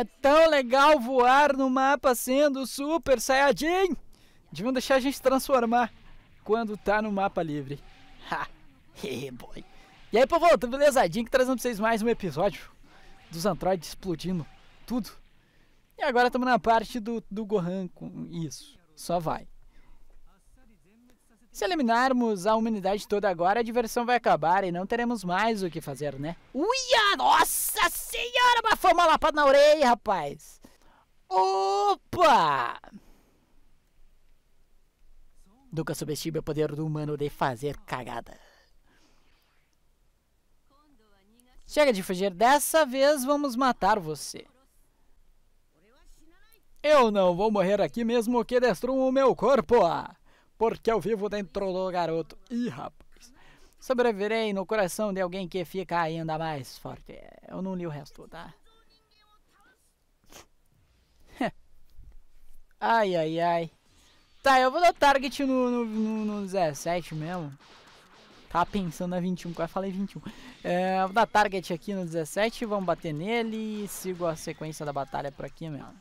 É tão legal voar no mapa sendo Super Saiyajin! Deviam deixar a gente transformar quando tá no mapa livre. Ha! boy! E aí, povo, tudo belezadinho? Que trazendo pra vocês mais um episódio dos androides explodindo tudo. E agora estamos na parte do, do Gohan com isso. Só vai. Se eliminarmos a humanidade toda agora, a diversão vai acabar e não teremos mais o que fazer, né? Uia! Nossa senhora! Mas foi uma lapada na orelha, rapaz! Opa! Nunca subestime o poder do humano de fazer cagada. Chega de fugir, dessa vez vamos matar você. Eu não vou morrer aqui mesmo que destruam o meu corpo! Ah porque eu vivo dentro do garoto. Ih, rapaz. Sobreviverei no coração de alguém que fica ainda mais forte. Eu não li o resto, tá? ai, ai, ai. Tá, eu vou dar target no, no, no, no 17 mesmo. Tava tá pensando na 21, quase falei 21. É, vou dar target aqui no 17, vamos bater nele e sigo a sequência da batalha por aqui mesmo.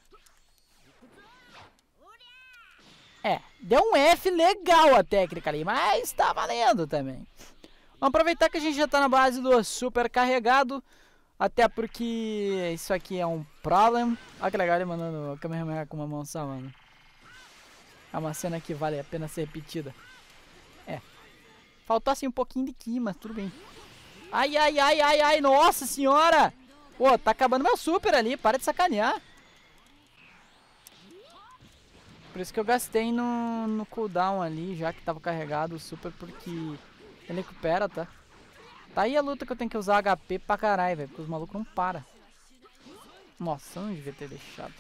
É, deu um F legal a técnica ali, mas tá valendo também. Vamos aproveitar que a gente já tá na base do super carregado. Até porque isso aqui é um problem. Olha que legal ele mandando o Kamehameha com uma mão só, mano. É uma cena que vale a pena ser repetida. É. Faltou assim um pouquinho de Ki, mas tudo bem. Ai, ai, ai, ai, ai, nossa senhora! Pô, tá acabando meu super ali, para de sacanear. Por isso que eu gastei no, no cooldown ali, já que tava carregado o super, porque ele recupera, tá? Tá aí a luta que eu tenho que usar HP pra caralho, velho, porque os malucos não param. Nossa, não devia ter deixado.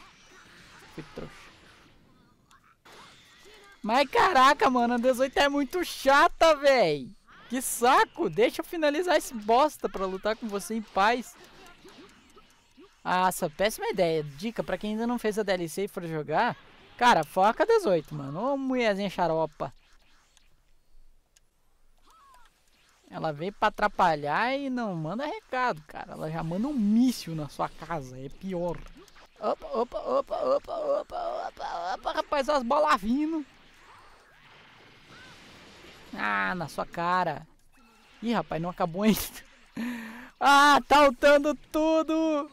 Que trouxa. Mas caraca, mano, a 18 é muito chata, velho. Que saco! Deixa eu finalizar esse bosta pra lutar com você em paz. Nossa, ah, péssima ideia. Dica, pra quem ainda não fez a DLC e for jogar, Cara, foca 18, mano. Ô, mulherzinha xaropa. Ela veio pra atrapalhar e não manda recado, cara. Ela já manda um míssil na sua casa. É pior. Opa, opa, opa, opa, opa, opa, opa, rapaz. as bolas vindo. Ah, na sua cara. Ih, rapaz, não acabou ainda. ah, tá altando tudo.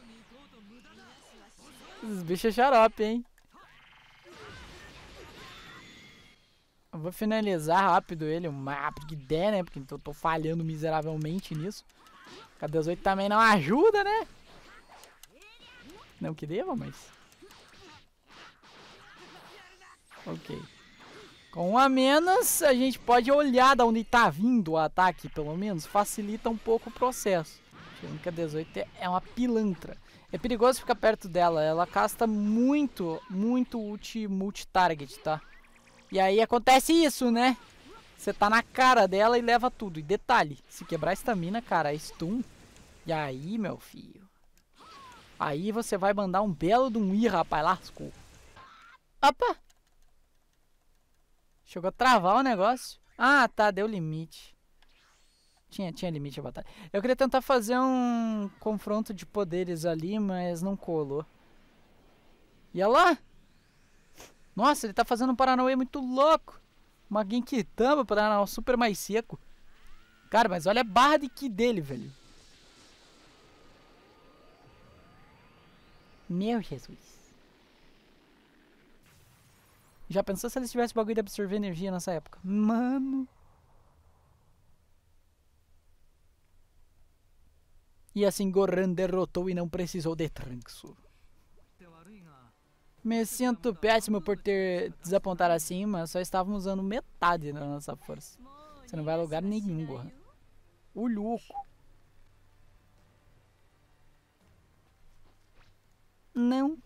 Os bichos é xarope, hein. vou finalizar rápido ele, o mapa que der, né? Porque eu tô falhando miseravelmente nisso. A 18 também não ajuda, né? Não que deva, mas... Ok. Com a menos, a gente pode olhar da onde está vindo o ataque, pelo menos. Facilita um pouco o processo. Tirando que a 18 é uma pilantra. É perigoso ficar perto dela. Ela casta muito, muito ult multi-target, tá? E aí acontece isso, né? Você tá na cara dela e leva tudo. E detalhe, se quebrar a estamina, cara, é stun. E aí, meu filho? Aí você vai mandar um belo de um i, rapaz, lascou. Opa! Chegou a travar o negócio. Ah, tá, deu limite. Tinha, tinha limite a batalha. Eu queria tentar fazer um confronto de poderes ali, mas não colou. E olha lá! Nossa, ele tá fazendo um Paranauê muito louco. Uma Genkitama, Paranauê super mais seco. Cara, mas olha a barra de Ki dele, velho. Meu Jesus. Já pensou se ele tivesse bagulho de absorver energia nessa época? Mano. E assim Goran derrotou e não precisou de tranço. Me sinto péssimo por ter desapontado assim, mas só estávamos usando metade da nossa força. Você não vai a lugar nenhum, Gohan. O louco. Não.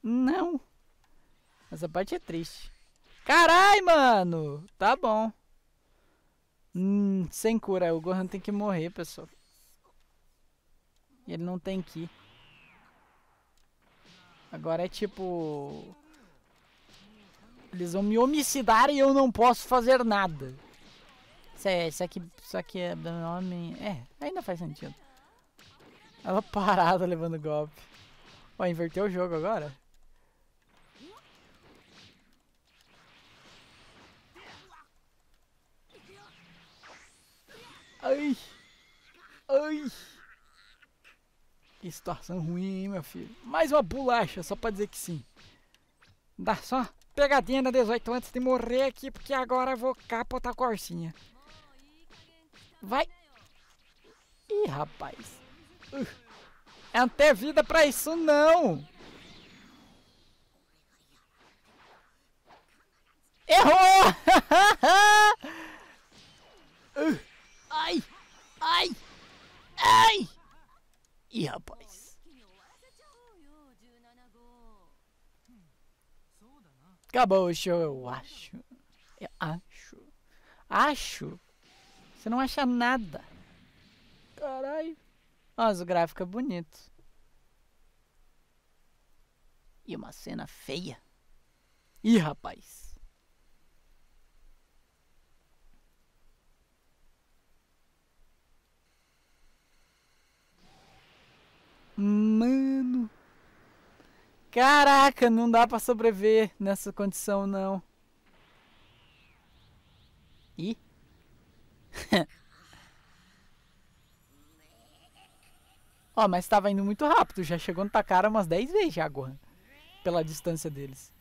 Não. Essa parte é triste. Carai, mano. Tá bom. Hum, sem cura. O Gohan tem que morrer, pessoal. Ele não tem que ir. Agora é tipo... Eles vão me homicidar e eu não posso fazer nada. Isso, é, isso aqui, isso aqui é do nome... É, ainda faz sentido. Ela parada levando golpe. Ó, inverteu o jogo agora? Ai! Ai! Que situação ruim, hein, meu filho. Mais uma bolacha, só pra dizer que sim. Dá só pegadinha na 18 antes de morrer aqui, porque agora eu vou capotar a corsinha. Vai. Ih, rapaz. Uh. Eu é não tem vida pra isso, não. acabou o show, eu acho. Eu acho. Acho. Você não acha nada. Caralho. Mas o gráfico é bonito. E uma cena feia. Ih, rapaz. Mano. Caraca, não dá para sobreviver nessa condição não. E? Ó, oh, mas estava indo muito rápido, já chegou no Takara umas 10 vezes já, Gohan. Pela distância deles.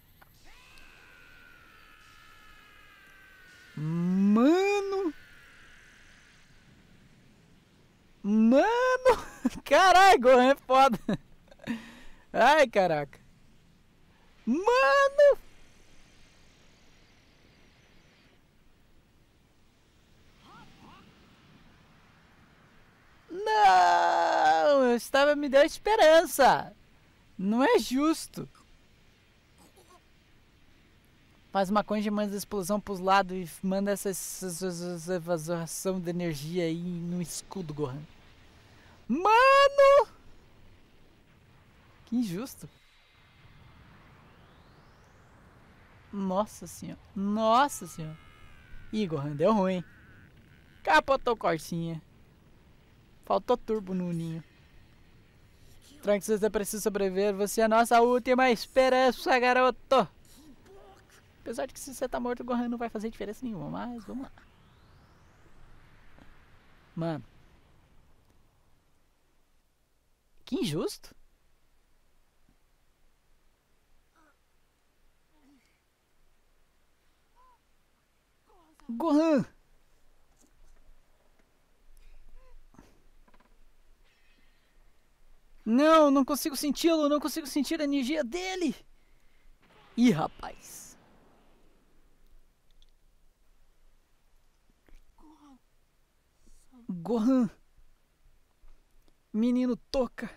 Mano! Mano! Caralho, Gohan é foda! Ai, caraca. Mano! Não! Eu estava me dando esperança. Não é justo. Faz uma concha e manda explosão para os lados e manda essa, evasão de energia aí no escudo, Gohan. Mano! Que injusto. Nossa senhora. Nossa senhora. Igor, deu ruim. Capotou corsinha. Faltou turbo no ninho. tranquilo você precisa sobreviver. Você é a nossa última esperança, garoto. Apesar de que se você tá morto, o Gohan não vai fazer diferença nenhuma. Mas vamos lá. Mano. Que injusto. Gohan. Não, não consigo senti-lo, não consigo sentir a energia dele. Ih, rapaz. Gohan. Menino toca.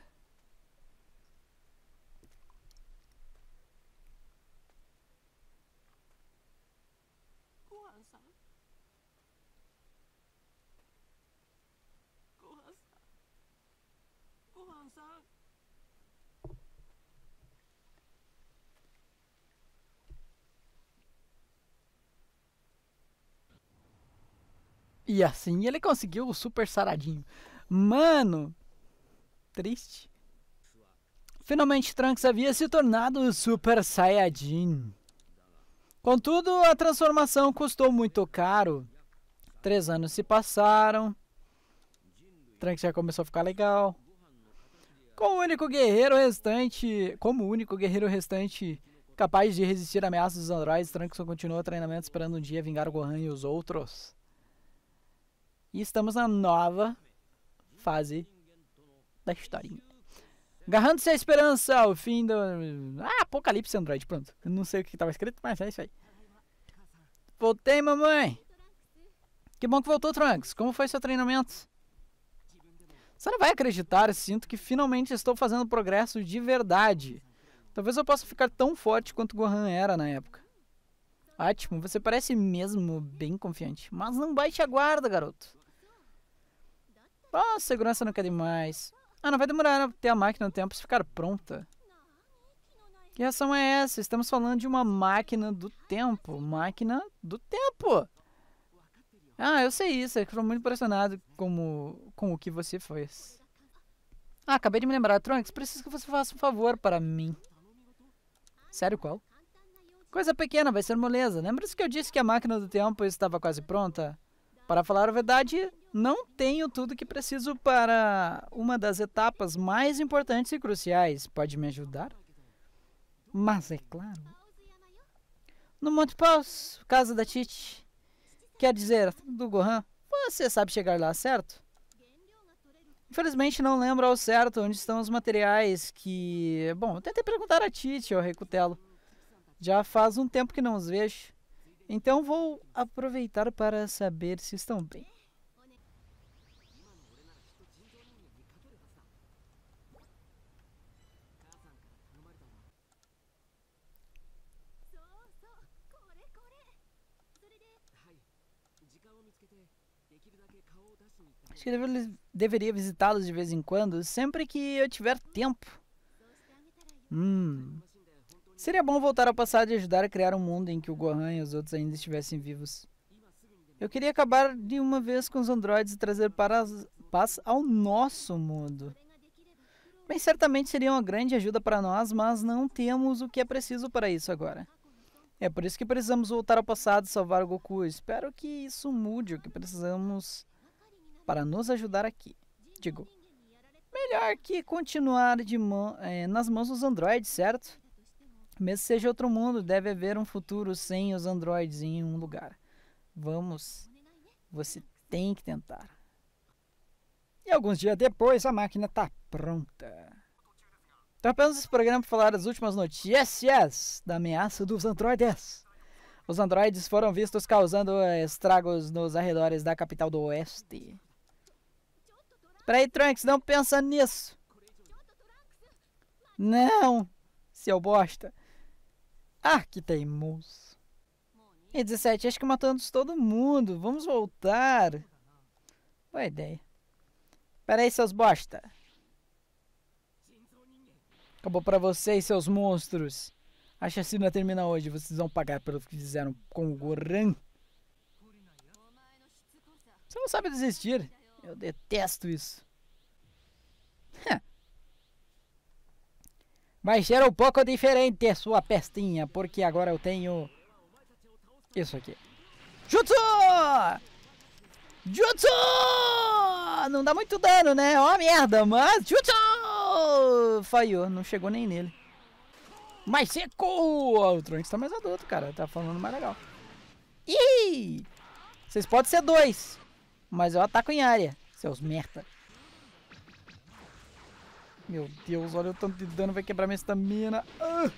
E assim ele conseguiu o super saradinho. Mano, triste. Finalmente Trunks havia se tornado o Super Saiyajin. Contudo, a transformação custou muito caro. Três anos se passaram. Trunks já começou a ficar legal. Como o único guerreiro restante, como o único guerreiro restante capaz de resistir à ameaças dos androides, Trunks continua o treinamento esperando um dia vingar o Gohan e os outros. E estamos na nova fase da historinha. Agarrando-se à esperança, o fim do. Ah, apocalipse android, pronto. Eu não sei o que estava escrito, mas é isso aí. Voltei, mamãe! Que bom que voltou, Trunks. Como foi seu treinamento? Você não vai acreditar, sinto que finalmente estou fazendo progresso de verdade. Talvez eu possa ficar tão forte quanto Gohan era na época. Ótimo, você parece mesmo bem confiante. Mas não baixe a guarda, garoto. Ah, segurança não quer demais. Ah, não vai demorar até né? a máquina do tempo se ficar pronta. Que ação é essa? Estamos falando de uma máquina do tempo. Máquina do tempo! Ah, eu sei isso. Eu estou muito impressionado como, com o que você fez. Ah, acabei de me lembrar. Trunks, preciso que você faça um favor para mim. Sério, qual? Coisa pequena, vai ser moleza. Lembra-se que eu disse que a máquina do tempo estava quase pronta? Para falar a verdade, não tenho tudo que preciso para uma das etapas mais importantes e cruciais. Pode me ajudar? Mas é claro. No Monte Paus, casa da Tite. Quer dizer, do Gohan, você sabe chegar lá, certo? Infelizmente não lembro ao certo onde estão os materiais que... Bom, tentei perguntar a Tite, ao Recutelo. Já faz um tempo que não os vejo. Então vou aproveitar para saber se estão bem. Acho que eu deveria visitá-los de vez em quando, sempre que eu tiver tempo. Hum. Seria bom voltar ao passado e ajudar a criar um mundo em que o Gohan e os outros ainda estivessem vivos. Eu queria acabar de uma vez com os androides e trazer para paz ao nosso mundo. Bem, certamente seria uma grande ajuda para nós, mas não temos o que é preciso para isso agora. É por isso que precisamos voltar ao passado e salvar o Goku. Espero que isso mude o que precisamos para nos ajudar aqui. Digo, melhor que continuar mão, é, eh, nas mãos dos androides, certo? Mesmo seja outro mundo, deve haver um futuro sem os androides em um lugar. Vamos, você tem que tentar. E alguns dias depois, a máquina está pronta. Então apenas esse programa para falar as últimas notícias da ameaça dos androides. Os androides foram vistos causando eh, estragos nos arredores da capital do oeste. Peraí, Trunks, não pensa nisso. Não, seu bosta. Ah, que teimoso. E 17, acho que matamos todo mundo. Vamos voltar. Boa ideia. Peraí, seus bosta. Acabou para vocês, seus monstros. A chacina termina hoje. Vocês vão pagar pelo que fizeram com o Goran. Você não sabe desistir. Eu detesto isso. Mas era um pouco diferente sua pestinha, porque agora eu tenho... Isso aqui. Jutsu! Jutsu! Não dá muito dano, né? Ó oh, merda, mas... Jutsu! falhou, não chegou nem nele. Mas secou! O Trunks tá mais adulto, cara. Tá falando mais legal. Ih! Vocês podem ser dois. Mas eu ataco em área, seus merda. Meu Deus, olha o tanto de dano. Vai quebrar minha estamina. Ah!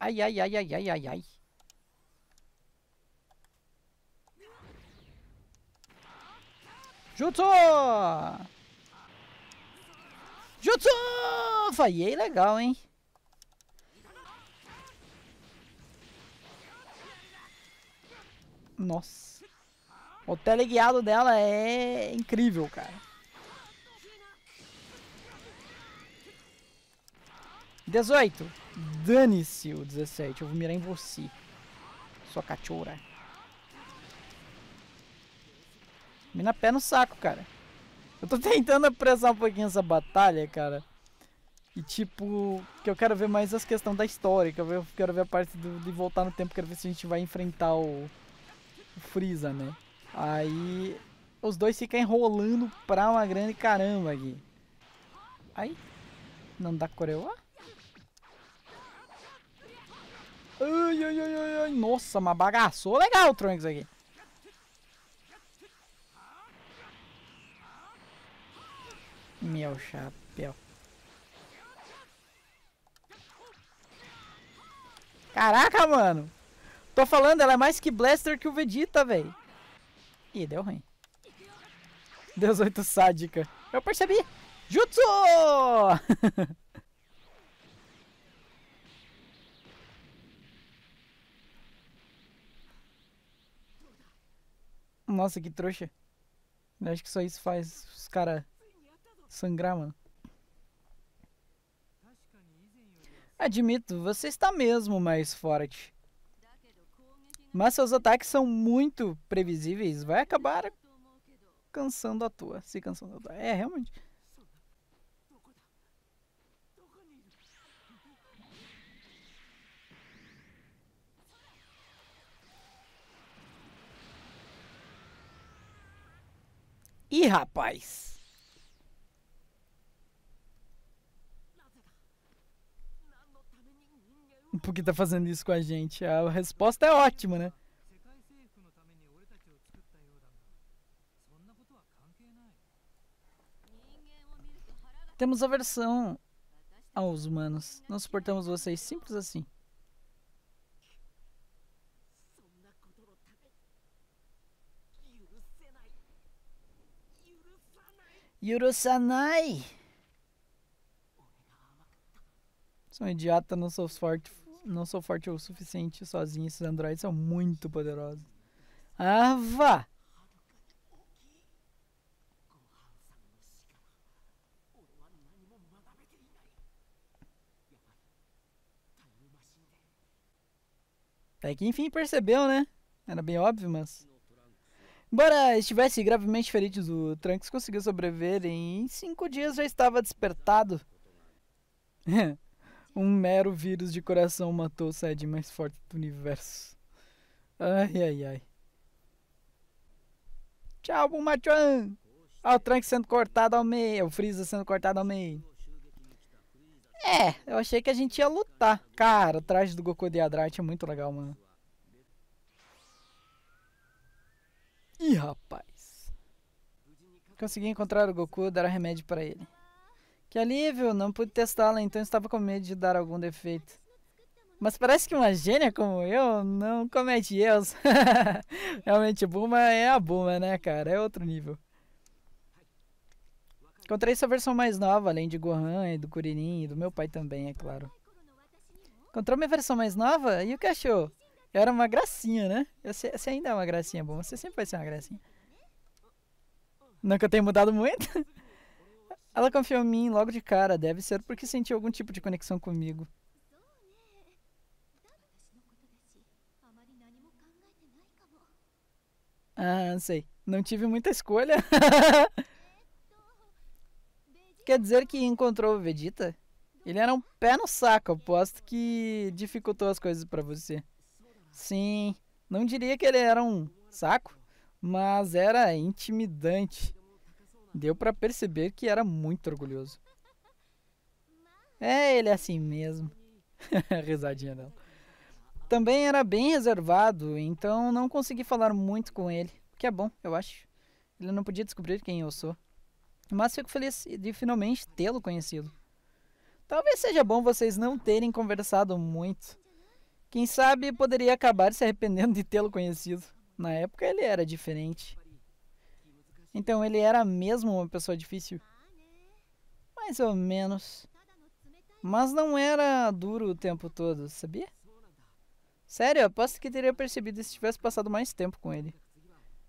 Ai, ai, ai, ai, ai, ai, ai. Jutsu! Jutsu! Falhei legal, hein? Nossa. O teleguiado dela é incrível, cara. Dezoito. Dane-se o dezessete. Eu vou mirar em você. Sua cachorra. Mina pé no saco, cara. Eu tô tentando apressar um pouquinho essa batalha, cara. E tipo, que eu quero ver mais as questões da história, que eu quero ver a parte do, de voltar no tempo, quero ver se a gente vai enfrentar o, o Freeza, né? Aí os dois ficam enrolando pra uma grande caramba aqui. Aí, não dá coreoa? Ai, ai, ai, ai, ai, nossa, mas bagaçou legal o Trunks aqui. Meu chapéu. Caraca, mano. Tô falando, ela é mais que Blaster que o Vegeta, velho. Ih, deu ruim. Deus 8 sádica. Eu percebi. Jutsu! Nossa, que trouxa. Eu acho que só isso faz os caras sangrar, mano. Admito, você está mesmo mais forte. Mas seus ataques são muito previsíveis. Vai acabar cansando a tua. Se cansando a tua. É, realmente. Ih, rapaz! grupo que está fazendo isso com a gente. A resposta é ótima, né? Temos aversão aos humanos. Não suportamos vocês, simples assim. Yurusanai! Sou um idiota, não sou forte não sou forte o suficiente sozinho. Esses androides são muito poderosos. Ah, vá! Até que enfim percebeu, né? Era bem óbvio, mas... Embora estivesse gravemente ferido, o Trunks conseguiu sobreviver e em cinco dias já estava despertado. Um mero vírus de coração matou o sede mais forte do universo. Ai, ai, ai. Tchau, Bumachan! Olha o Trank sendo cortado ao meio. O Freeza sendo cortado ao meio. É, eu achei que a gente ia lutar. Cara, o traje do Goku de Adrite é muito legal, mano. Ih, rapaz. Consegui encontrar o Goku, dar remédio para ele. Que alívio, não pude testá-la, então estava com medo de dar algum defeito. Mas parece que uma gênia como eu não comete erros. Realmente, Buma é a Buma, né, cara? É outro nível. Encontrei sua versão mais nova, além de Gohan e do Kuririn e do meu pai também, é claro. Encontrou minha versão mais nova? E o que achou? Eu era uma gracinha, né? Você ainda é uma gracinha, Buma. Você sempre vai ser uma gracinha. Não que eu tenha mudado muito. Ela confiou em mim logo de cara, deve ser porque sentiu algum tipo de conexão comigo. Ah, sei. Não tive muita escolha. Quer dizer que encontrou o Vegeta? Ele era um pé no saco, aposto que dificultou as coisas para você. Sim, não diria que ele era um saco, mas era intimidante. Deu para perceber que era muito orgulhoso. É, ele é assim mesmo. Risadinha dela. Também era bem reservado, então não consegui falar muito com ele. O que é bom, eu acho. Ele não podia descobrir quem eu sou. Mas fico feliz de finalmente tê-lo conhecido. Talvez seja bom vocês não terem conversado muito. Quem sabe poderia acabar se arrependendo de tê-lo conhecido. Na época ele era diferente. Então ele era mesmo uma pessoa difícil? Mais ou menos. Mas não era duro o tempo todo, sabia? Sério, aposto que teria percebido se tivesse passado mais tempo com ele.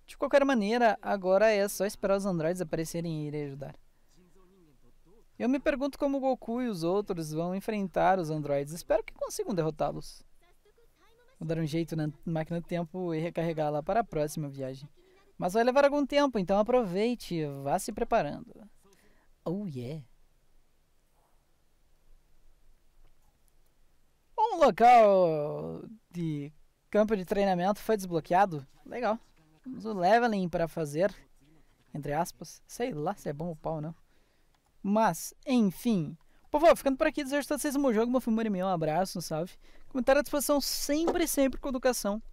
De qualquer maneira, agora é só esperar os androides aparecerem e irem ajudar. Eu me pergunto como Goku e os outros vão enfrentar os androides. Espero que consigam derrotá-los. Vou dar um jeito na máquina do tempo e recarregá-la para a próxima viagem. Mas vai levar algum tempo, então aproveite, vá se preparando. Oh yeah! Um local de campo de treinamento foi desbloqueado. Legal. Temos o leveling para fazer. Entre aspas. Sei lá se é bom o pau, não. Mas, enfim. Povo, ficando por aqui, desejo a vocês um bom jogo, uma filmura e meu, um abraço, um salve. Comentário à disposição sempre, sempre com educação.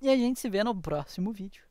E a gente se vê no próximo vídeo.